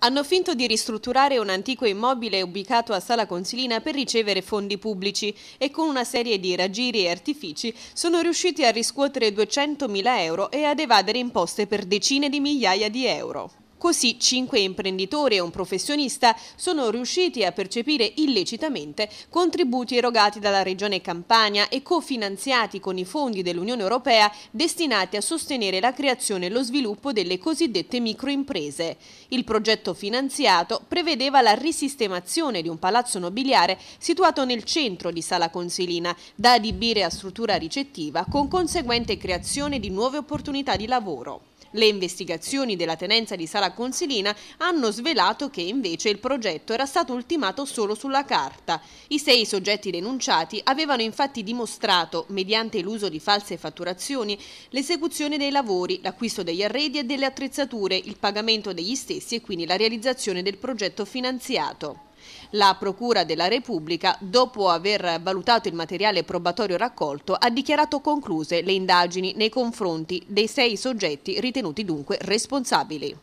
Hanno finto di ristrutturare un antico immobile ubicato a Sala Consilina per ricevere fondi pubblici e con una serie di raggiri e artifici sono riusciti a riscuotere 200.000 euro e ad evadere imposte per decine di migliaia di euro. Così cinque imprenditori e un professionista sono riusciti a percepire illecitamente contributi erogati dalla Regione Campania e cofinanziati con i fondi dell'Unione Europea destinati a sostenere la creazione e lo sviluppo delle cosiddette microimprese. Il progetto finanziato prevedeva la risistemazione di un palazzo nobiliare situato nel centro di Sala Consilina, da adibire a struttura ricettiva con conseguente creazione di nuove opportunità di lavoro. Le investigazioni della tenenza di Sala Consilina hanno svelato che invece il progetto era stato ultimato solo sulla carta. I sei soggetti denunciati avevano infatti dimostrato, mediante l'uso di false fatturazioni, l'esecuzione dei lavori, l'acquisto degli arredi e delle attrezzature, il pagamento degli stessi e quindi la realizzazione del progetto finanziato. La Procura della Repubblica, dopo aver valutato il materiale probatorio raccolto, ha dichiarato concluse le indagini nei confronti dei sei soggetti ritenuti dunque responsabili.